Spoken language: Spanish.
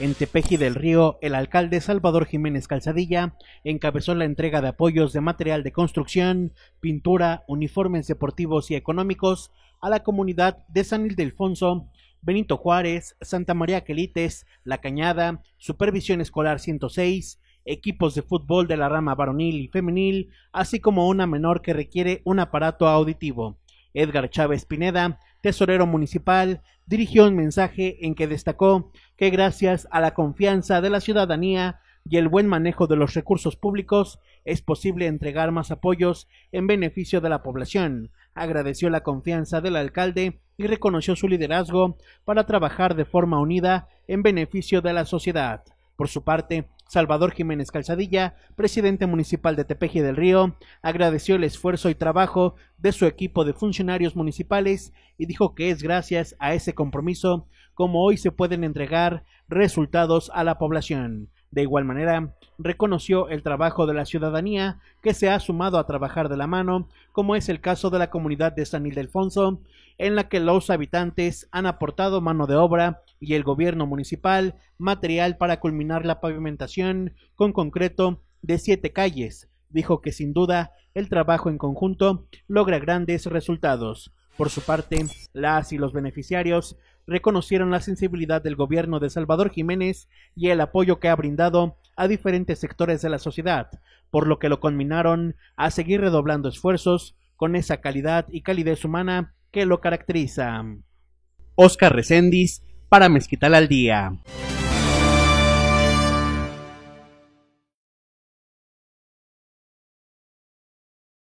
En Tepeji del Río, el alcalde Salvador Jiménez Calzadilla encabezó la entrega de apoyos de material de construcción, pintura, uniformes deportivos y económicos a la comunidad de San Ildefonso, Benito Juárez, Santa María Quelites, La Cañada, Supervisión Escolar 106, equipos de fútbol de la rama varonil y femenil, así como una menor que requiere un aparato auditivo. Edgar Chávez Pineda tesorero municipal, dirigió un mensaje en que destacó que gracias a la confianza de la ciudadanía y el buen manejo de los recursos públicos es posible entregar más apoyos en beneficio de la población. Agradeció la confianza del alcalde y reconoció su liderazgo para trabajar de forma unida en beneficio de la sociedad. Por su parte, Salvador Jiménez Calzadilla, presidente municipal de Tepeji del Río, agradeció el esfuerzo y trabajo de su equipo de funcionarios municipales y dijo que es gracias a ese compromiso como hoy se pueden entregar resultados a la población. De igual manera, reconoció el trabajo de la ciudadanía que se ha sumado a trabajar de la mano, como es el caso de la comunidad de San Ildefonso, en la que los habitantes han aportado mano de obra y el gobierno municipal material para culminar la pavimentación con concreto de siete calles. Dijo que sin duda el trabajo en conjunto logra grandes resultados. Por su parte, las y los beneficiarios reconocieron la sensibilidad del gobierno de Salvador Jiménez y el apoyo que ha brindado a diferentes sectores de la sociedad, por lo que lo conminaron a seguir redoblando esfuerzos con esa calidad y calidez humana que lo caracteriza. Oscar Recendis para Mezquital al Día.